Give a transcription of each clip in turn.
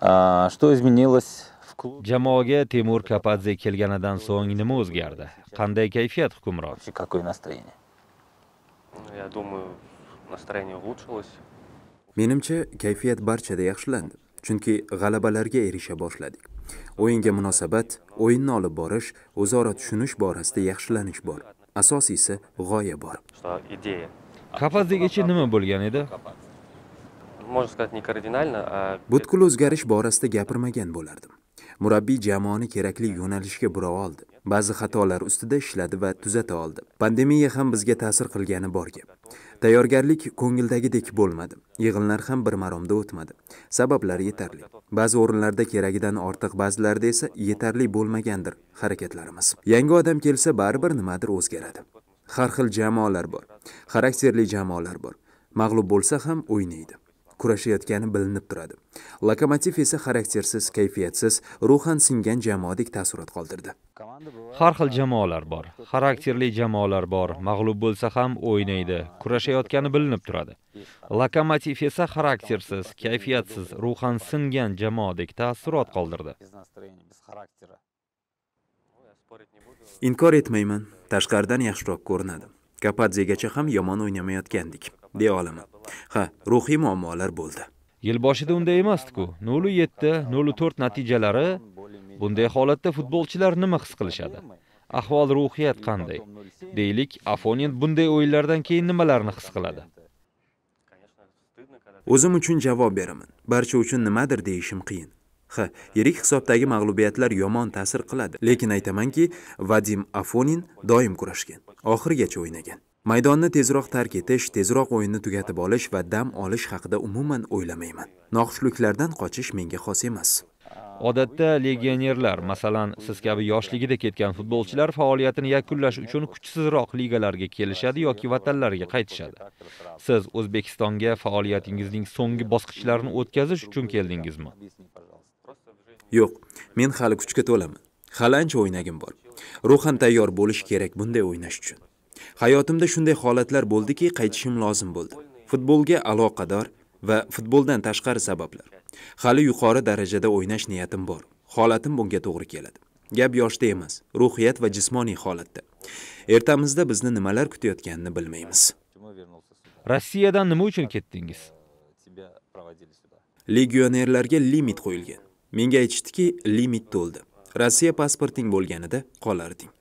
что изменилось Jamoaga Temur Kapadze kelganidan so'ng nima o'zgardi? Qanday kayfiyat hukmron? Какое настроение? Я думаю, настроение улучшилось. Menimcha, kayfiyat barchada yaxshilandi, chunki g'alabalarga erisha boshladik. O'yinga munosabat, o'yinni olib borish, o'zaro tushunish borasida yaxshilanish bor. Asosiysi g'oya bor. Kapadzegacha nima bo'lgan edi? можно сказать, не кардинально, а... Бүткіл өзгәріш барасты гәпірмәген болардым. Мұрабби жаманы керакли юнәлішке бұра алды. Базы хаталар үстіде шіләді ва тузата алды. Пандемия хам бізге тәсір қылгені барге. Тәйергерлік көңілдегі дек болмады. Иғынлар хам бір маромда өтмады. Сабаблар етарли. Базы орынларда керегіден артық базыларды есі етарли болмагендір харекетларымыз. Яңғы адам келсе бар-бір нымадыр өзгереді. Харқыл жамалар бор. Характерли жамалар бор. Мағлуб болса хам ойнайды. kurashayotgani bilinib turadi lokomotiv esa xaraktersiz kayfiyatsiz ruhan singan jamoadek taassurot qoldirdi har xil jamoalar bor xarakterli jamoalar bor mag'lub bo'lsa ham o'ynaydi kurashayotgani bilinib turadi lokomotiv esa xaraktersiz kayfiyatsiz ruhan singan jamoadek taassurot qoldirdi inkor etmayman tashqaridan yaxshiroq ko'rinadi Kapadzegacha ham yomon o'ynamayotgandik deya olaman ha ruhiy muammolar bo'ldi yil boshida unday emasdi-ku. 07, 04 natijalari bunday holatda futbolchilar nima his qilishadi ahvol ruhiyat qanday deylik afonin bunday o'yinlardan keyin nimalarni his qiladi o'zim uchun javob beraman barcha uchun nimadir deyishim qiyin ha yirik hisobdagi mag'lubiyatlar yomon ta'sir qiladi lekin aytamanki vadim afonin doim kurashgan oxirigacha o'ynagan maydonni tezroq tark etish tezroq o'yinni tugatib olish va dam olish haqida umuman o'ylamayman noxushliklardan qochish menga xos emas odatda legionerlar masalan siz kabi yoshligida ketgan futbolchilar faoliyatini yakunlash uchun kuchsizroq ligalarga kelishadi yoki vatanlariga qaytishadi siz o'zbekistonga faoliyatingizning so'nggi bosqichlarini o'tkazish uchun keldingizmi yo'q men hali kuchga to'laman hali ancha o'ynagim bor ruhan tayyor bo'lish kerak bunday o'ynash uchun hayotimda shunday holatlar bo'ldiki qaytishim lozim bo'ldi futbolga aloqador va futboldan tashqari sabablar hali yuqori darajada o'ynash niyatim bor holatim bunga to'g'ri keladi gap yoshda emas ruhiyat va jismoniy holatda ertamizda bizni nimalar kutayotganini bilmaymiz rossiyadan nima uchun ketdingiz legionerlarga limit qo'yilgan menga aytishdiki limit to'ldi rossiya pasporting bo'lganida qolarding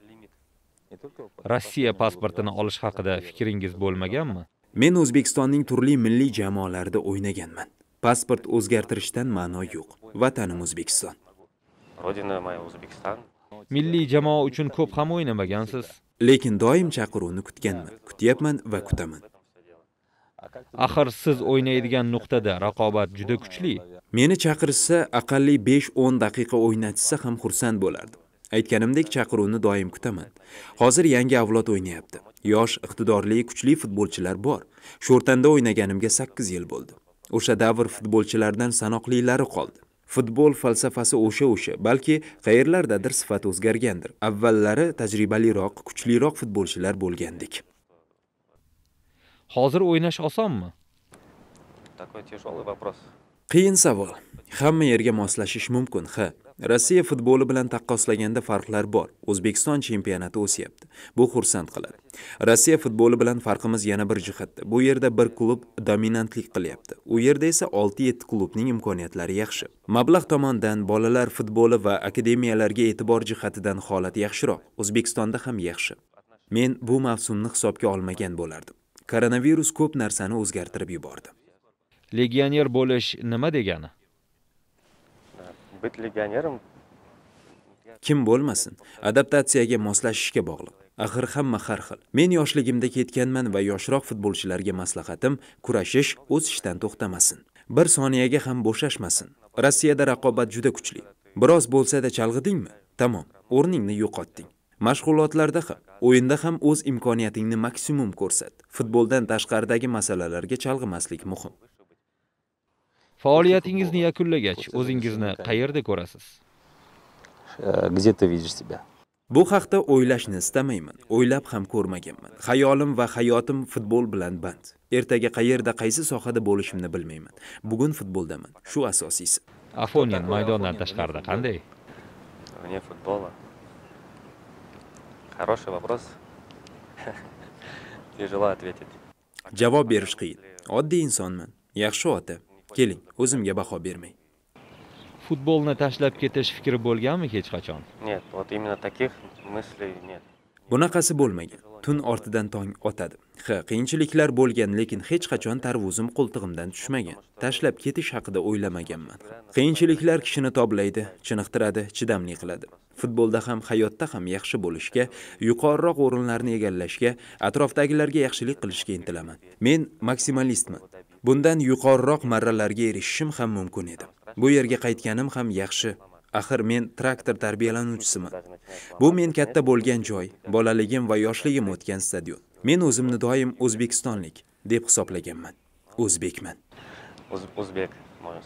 rossiya pasportini olish haqida fikringiz bo'lmaganmi men o'zbekistonning turli milliy jamoalarida o'ynaganman pasport o'zgartirishdan ma'no yo'q vatanim o'zbekiston Rodina moya o'zbekiston milliy jamoa uchun ko'p ham o'ynamagansiz lekin doim chaqiruvni kutganman kutyapman va kutaman axir siz o'ynaydigan nuqtada raqobat juda kuchli meni chaqirsa, aqalli 5-10 daqiqa o'ynatsa ham xursand bo'lardim aytganimdek chaqiruvni doim kutaman hozir yangi avlod o'ynayapti yosh iqtidorli kuchli futbolchilar bor sho'rtanda o'ynaganimga 8 yil bo'ldi o'sha davr futbolchilardan sanoqlilari qoldi futbol falsafasi o'sha o'sha balki qayerlardadir sifat o'zgargandir avvallari tajribaliroq kuchliroq futbolchilar bo'lgandik. hozir o'ynash osonmi такой тяжёлый вопрос qiyin savol hamma yerga moslashish mumkin ha rossiya futboli bilan taqqoslaganda farqlar bor o'zbekiston chempionati o'syapti bu xursand qiladi rossiya futboli bilan farqimiz yana bir jihatda bu yerda bir klub dominantlik qilyapti u yerda esa 6-7 klubning imkoniyatlari yaxshi mablag' tomonidan bolalar futboli va akademiyalarga e'tibor jihatidan holat yaxshiroq o'zbekistonda ham yaxshi men bu mavsumni hisobga olmagan bo'lardim koronavirus ko'p narsani o'zgartirib yubordi legioner bo'lish nima degani? Быть легионером kim bo'lmasin, adaptatsiyaga moslashishga bog'liq. Axir hamma har xil. Men yoshligimda ketganman va yoshroq futbolchilarga maslahatim kurashish o'z ishdan to'xtamasin. Bir soniyaga ham bo'shashmasin. Rossiyada raqobat juda kuchli. Biroz bo'lsa-da chalg'idingmi? Tamom, o'rningni yo'qotding. Mashg'ulotlarda ham, o'yinda ham o'z imkoniyatingni maksimum ko'rsat. Futboldan tashqaridagi masalalarga chalg'imaslik muhim. Faoliyatingizni yakunlagach, o'zingizni qayerda ko'rasiz? Э, где ты видишь себя? Bu haqda o'ylashni istamayman. O'ylab ham ko'rmaganman. Xayolim va hayotim futbol bilan band. Ertaga qayerda, qaysi sohada bo'lishimni bilmayman. Bugun futboldaman. Shu asosiysi. Afonin maydondan tashqarida qanday? Вне futbola. Хороший вопрос. Тяжело ответить. Javob berish qiyin. Oddiy insonman. Yaxshi ota. Keling, o'zimga baho bermang. Futbolni tashlab ketish fikri bo'lganmi hech qachon? Нет, вот именно таких мыслей нет. Bunaqasi bo'lmagan. Tun ortidan tong otadi. Ha, qiyinchiliklar bo'lgan, lekin hech qachon tarvuzim qo'ltig'imdan tushmagan. Tashlab ketish haqida o'ylamaganman. Qiyinchiliklar kishini toblaydi, chiniqtiradi, chidamli qiladi. Futbolda ham, hayotda ham yaxshi bo'lishga, yuqoriroq o'rinlarni egallashga, atrofdagilarga yaxshilik qilishga intilaman. Men maksimalistman. bundan yuqoriroq marralarga erishishim ham mumkin edi bu yerga qaytganim ham yaxshi axir men traktor tarbiyalanuvchisiman bu men katta bo'lgan joy bolaligim va yoshligim o'tgan stadion men o'zimni doim o'zbekistonlik deb hisoblaganman o'zbekman o'zbek